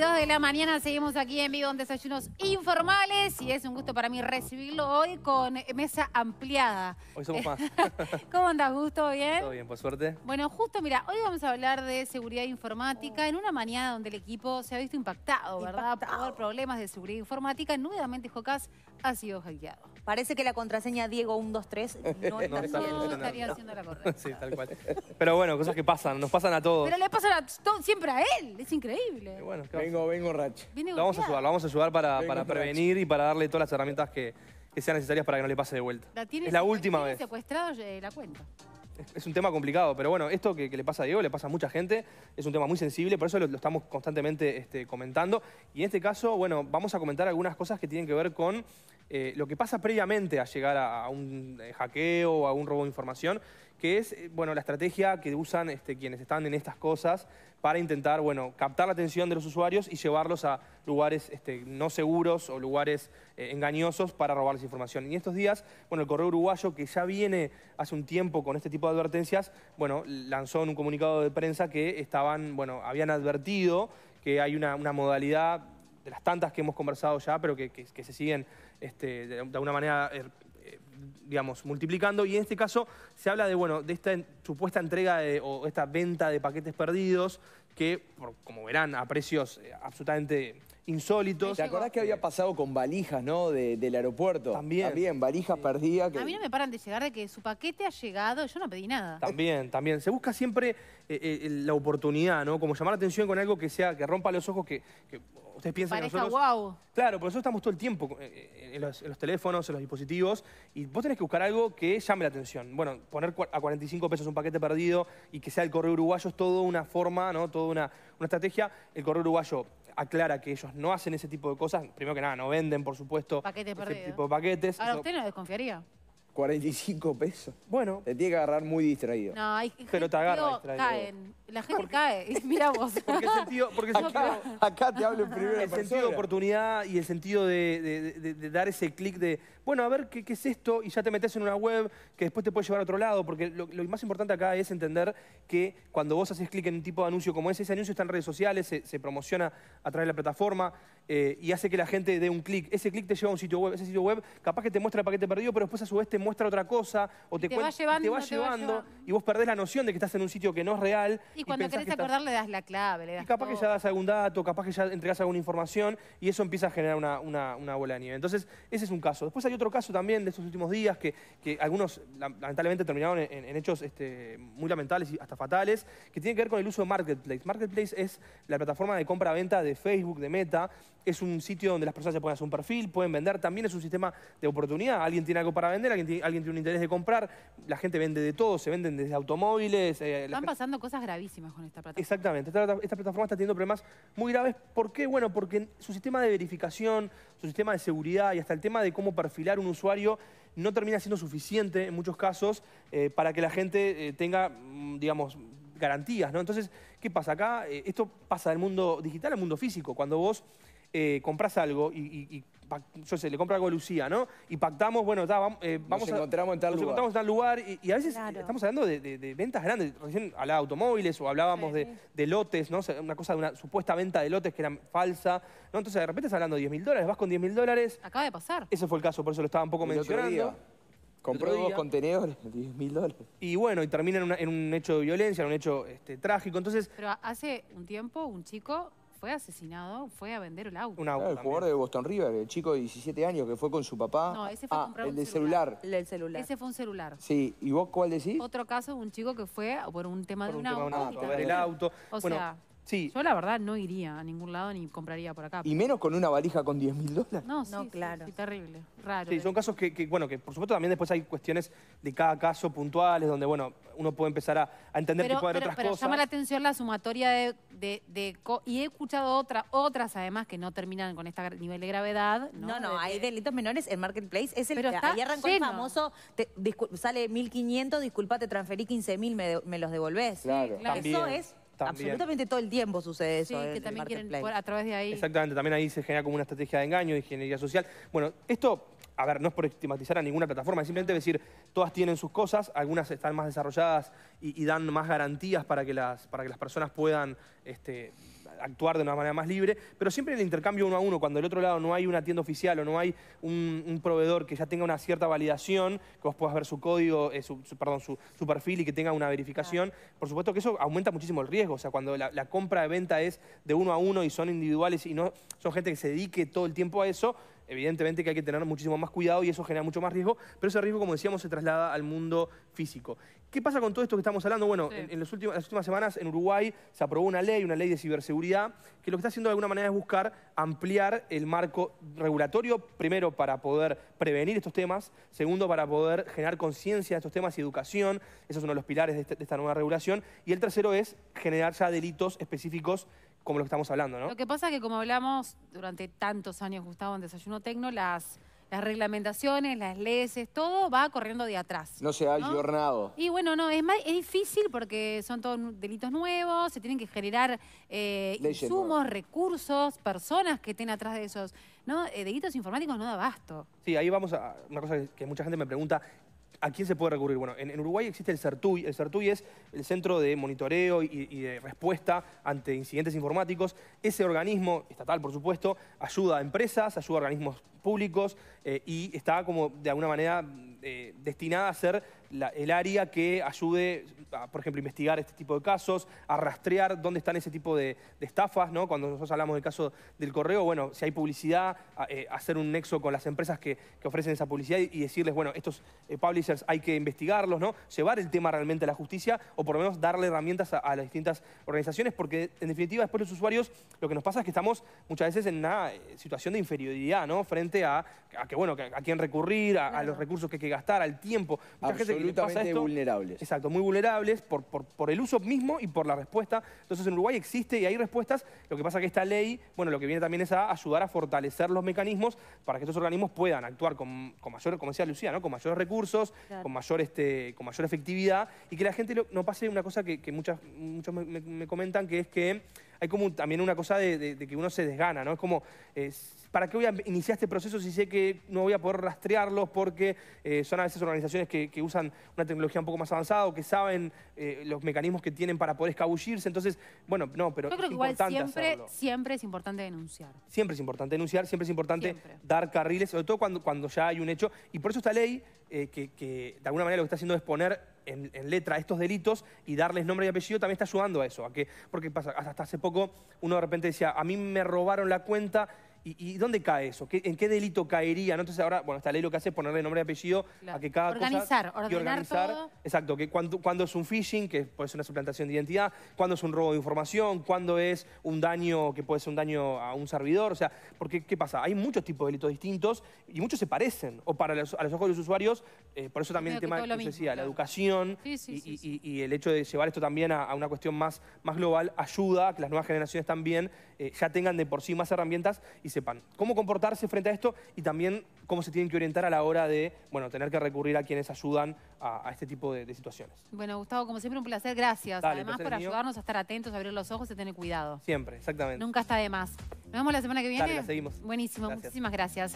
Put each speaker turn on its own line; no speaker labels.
dos de la mañana seguimos aquí en vivo en Desayunos Informales y es un gusto para mí recibirlo hoy con mesa ampliada. Hoy somos más. ¿Cómo andas, Gusto? ¿Bien? Todo bien, por suerte. Bueno, justo, mira, hoy vamos a hablar de seguridad informática en una mañana donde el equipo se ha visto impactado, ¿verdad? Por problemas de seguridad informática, nuevamente Jocas ha sido hackeado. Parece que la contraseña Diego 123 no, estaría haciendo la correcta.
Sí, tal cual. Pero bueno, cosas que pasan, nos pasan a todos. Pero
le pasan siempre a él, es increíble.
bueno, Vengo, vengo Rach.
vamos a ayudar, vamos
a ayudar para, prevenir y para darle todas las herramientas que, sean necesarias para que no le pase de vuelta.
La tiene, es la última secuestrado eh, la cuenta.
Es, un tema complicado, pero bueno, esto que, le pasa a Diego, le pasa a mucha gente, es un tema muy sensible, por eso lo, estamos constantemente este, comentando. Y en este caso, bueno, vamos a comentar algunas cosas que tienen que ver con eh, lo que pasa previamente a llegar a, un eh, hackeo o a un robo de información que es eh, bueno, la estrategia que usan este, quienes están en estas cosas para intentar bueno, captar la atención de los usuarios y llevarlos a lugares este, no seguros o lugares eh, engañosos para robarles información. Y estos días, bueno, el Correo Uruguayo, que ya viene hace un tiempo con este tipo de advertencias, bueno, lanzó en un comunicado de prensa que estaban, bueno, habían advertido que hay una, modalidad de las tantas que hemos conversado ya, pero que, se siguen este, de, una alguna manera eh, digamos, multiplicando. Y en este caso se habla de, bueno, de esta supuesta entrega o esta venta de paquetes perdidos que, como verán, a precios eh, absolutamente insólitos. ¿Te acordás que había pasado con valijas, no? del aeropuerto. También. También, valijas perdidas. A mí
no me paran de llegar de que su paquete ha llegado, yo no pedí nada.
También, también. Se busca siempre eh, eh, la oportunidad, ¿no? Como llamar la atención con algo que sea, que rompa los ojos, que ustedes piensan Claro, pero nosotros estamos todo el tiempo eh, en los, teléfonos, en los dispositivos, y vos tenés que buscar algo que llame la atención. Bueno, poner a 45 pesos un paquete perdido y que sea el correo uruguayo es toda una forma, ¿no? Toda una, estrategia. El correo uruguayo aclara que ellos no hacen ese tipo de cosas. Primero que nada, no venden, por supuesto, ese tipo de paquetes. Ahora, ¿usted
no desconfiaría?
45 pesos. Bueno. Te tiene que agarrar muy distraído. No, hay gente, Pero te agarra distraído.
La gente cae. Mira vos.
Porque Acá, te hablo en el sentido de oportunidad y el sentido de, dar ese clic de, bueno, a ver ¿qué, es esto, y ya te metes en una web que después te puede llevar a otro lado, porque lo, más importante acá es entender que cuando vos haces clic en un tipo de anuncio como ese, ese anuncio está en redes sociales, se promociona a través de la plataforma, eh, y hace que la gente dé un clic. Ese clic te lleva a un sitio web, ese sitio web capaz que te muestra el paquete perdido, pero después a su vez te muestra otra cosa o te, te va llevando, y vos perdés la noción de que estás en un sitio que no es real. Y, cuando querés acordar
le das la clave, Y capaz que ya
das algún dato, capaz que ya entregás alguna información y eso empieza a generar una, bola de nieve. Entonces, ese es un caso. Después hay otro caso también de estos últimos días que, que algunos lamentablemente terminaron en, hechos este, muy lamentables y hasta fatales, que tiene que ver con el uso de Marketplace. Marketplace es la plataforma de compra-venta de Facebook, de Meta, es un sitio donde las personas se pueden hacer un perfil, pueden vender, también es un sistema de oportunidad. Alguien tiene algo para vender, alguien tiene, un interés de comprar, la gente vende de todo, se venden desde automóviles. Están eh,
pasando cosas gravísimas con esta plataforma.
Exactamente, esta, plataforma está teniendo problemas muy graves. ¿Por qué? Bueno, porque su sistema de verificación, su sistema de seguridad y hasta el tema de cómo perfilar un usuario no termina siendo suficiente en muchos casos eh, para que la gente eh, tenga, mm, digamos, garantías, ¿no? Entonces, ¿qué pasa acá? esto pasa del mundo digital al mundo físico. Cuando vos eh, compras algo y, yo sé, le compra algo a Lucía, ¿no? Y pactamos, bueno, eh, vamos, encontramos en tal nos lugar. encontramos en tal lugar y, a veces estamos hablando de, ventas grandes. Recién hablaba de automóviles o hablábamos de, lotes, ¿no? Una cosa de una supuesta venta de lotes que era falsa, ¿no? Entonces de repente estás hablando de 10 mil dólares, vas con 10 mil dólares. Acaba de pasar. Ese fue el caso, por eso lo estaba un poco mencionando. compró dos contenedores, 10 mil dólares. Y bueno, y termina en, un hecho de violencia, en un hecho este, trágico. Entonces.
Pero hace un tiempo, un chico fue asesinado fue a vender el auto. el jugador de
Boston River, el chico de 17 años que fue con su papá. No, ese fue ah, el de celular.
El del celular. Ese fue un celular.
Sí, ¿y vos cuál decís?
Otro caso, un chico que fue por un tema de un, un auto. auto. O sea... Yo la verdad no iría a ningún lado ni compraría por acá. Y menos
con una valija con 10 mil dólares.
No, no, claro. Sí, terrible, raro. Sí, eh. son
casos que, bueno, que por supuesto también después hay cuestiones de cada caso puntuales donde, bueno, uno puede empezar a, entender que puede haber pero, otras cosas. Pero llama la
atención la sumatoria de... y he escuchado otra, otras además que no terminan con este nivel de gravedad. No, no, hay delitos menores en Marketplace. Es el, pero está ahí arrancó el famoso, sale 1.500, disculpa, te transferí 15.000, me, me los devolvés. Claro. claro. Eso es Absolutamente todo el tiempo sucede eso. Eh, que también quieren a
través de ahí. Exactamente, también ahí se genera como una estrategia de engaño, de ingeniería social. Bueno, esto, a ver, no es por estigmatizar a ninguna plataforma, es simplemente decir, todas tienen sus cosas, algunas están más desarrolladas y, dan más garantías para que las, para que las personas puedan este, actuar de una manera más libre, pero siempre en el intercambio uno a uno, cuando del otro lado no hay una tienda oficial o no hay un, proveedor que ya tenga una cierta validación, que vos puedas ver su código, eh, su, perdón, su, perfil y que tenga una verificación, por supuesto que eso aumenta muchísimo el riesgo, o sea, cuando la, la compra de venta es de uno a uno y son individuales y no son gente que se dedique todo el tiempo a eso, evidentemente que hay que tener muchísimo más cuidado y eso genera mucho más riesgo, pero ese riesgo, como decíamos, se traslada al mundo físico. ¿Qué pasa con todo esto que estamos hablando? Bueno, en, las últimas semanas en Uruguay se aprobó una ley, una ley de ciberseguridad, que lo que está haciendo de alguna manera es buscar ampliar el marco regulatorio, primero para poder prevenir estos temas, segundo para poder generar conciencia de estos temas y educación, eso es uno de los pilares este, de esta nueva regulación, y el tercero es generar ya delitos específicos como lo estamos hablando, ¿no? Lo que
pasa es que como hablamos durante tantos años, Gustavo, en Desayuno Tecno, las, reglamentaciones, las leyes, todo va corriendo de atrás. No se ha ¿no? Y bueno, no, es, es difícil porque son todos delitos nuevos, se tienen que generar eh, insumos, recursos, personas que estén atrás de esos. ¿no? Eh, delitos informáticos no da abasto.
Sí, ahí vamos a una cosa que mucha gente me pregunta, ¿A quién se puede recurrir? Bueno, en, Uruguay existe el CERTUI. El CERTUI es el Centro de Monitoreo y, de Respuesta ante Incidentes Informáticos. Ese organismo, estatal por supuesto, ayuda a empresas, ayuda a organismos públicos eh, y está como de alguna manera eh, destinada a ser el área que ayude por ejemplo, investigar este tipo de casos, a rastrear dónde están ese tipo de, estafas, ¿no? Cuando nosotros hablamos del caso del correo, bueno, si hay publicidad, eh, hacer un nexo con las empresas que, ofrecen esa publicidad y, decirles, bueno, estos eh, publishers hay que investigarlos, ¿no? Llevar el tema realmente a la justicia o por lo menos darle herramientas a, las distintas organizaciones porque, en definitiva, después los usuarios, lo que nos pasa es que estamos muchas veces en una eh, situación de inferioridad, ¿no? Frente a, que, bueno, a quién recurrir, a, los recursos que hay que gastar, al tiempo absolutamente vulnerables. Exacto, muy vulnerables por, por, el uso mismo y por la respuesta. Entonces en Uruguay existe y hay respuestas. Lo que pasa que esta ley, bueno, lo que viene también es a ayudar a fortalecer los mecanismos para que estos organismos puedan actuar con, mayor, como decía Lucía, ¿no? con mayores recursos, con, mayor, este, con mayor efectividad y que la gente no pase una cosa que, muchas, muchos me comentan, que es que hay como también una cosa de, que uno se desgana, ¿no? Es como, eh, ¿para qué voy a iniciar este proceso si sé que no voy a poder rastrearlos porque eh, son a veces organizaciones que, usan una tecnología un poco más avanzada o que saben eh, los mecanismos que tienen para poder escabullirse? Entonces, bueno, no, pero Yo creo que igual siempre,
siempre es importante denunciar.
Siempre es importante denunciar, siempre es importante dar carriles, sobre todo cuando, cuando ya hay un hecho. Y por eso esta ley, que, que de alguna manera lo que está haciendo es poner en, letra estos delitos y darles nombre y apellido también está ayudando a eso. A porque pasa, hasta hace poco uno de repente decía, a mí me robaron la cuenta ¿Y, dónde cae eso? ¿En qué delito caería? ¿No? Entonces ahora, bueno, esta ley lo que hace es ponerle nombre y apellido a que cada organizar, cosa... Organizar, organizar. Todo. Exacto, que cuando, es un phishing, que puede ser una suplantación de identidad, cuando es un robo de información, cuando es un daño, que puede ser un daño a un servidor, o sea, porque ¿qué pasa? Hay muchos tipos de delitos distintos y muchos se parecen, o para los, a los ojos de los usuarios, eh, por eso también el tema de la la educación y, el hecho de llevar esto también a, una cuestión más, más global ayuda a que las nuevas generaciones también eh, ya tengan de por sí más herramientas y sepan cómo comportarse frente a esto y también cómo se tienen que orientar a la hora de bueno, tener que recurrir a quienes ayudan a, este tipo de, situaciones.
Bueno, Gustavo, como siempre, un placer. Gracias. Además, por ayudarnos a estar atentos, abrir los ojos y tener cuidado.
Siempre, exactamente. Nunca
está de más. Nos vemos la semana que viene. Dale, seguimos. Buenísimo, muchísimas gracias.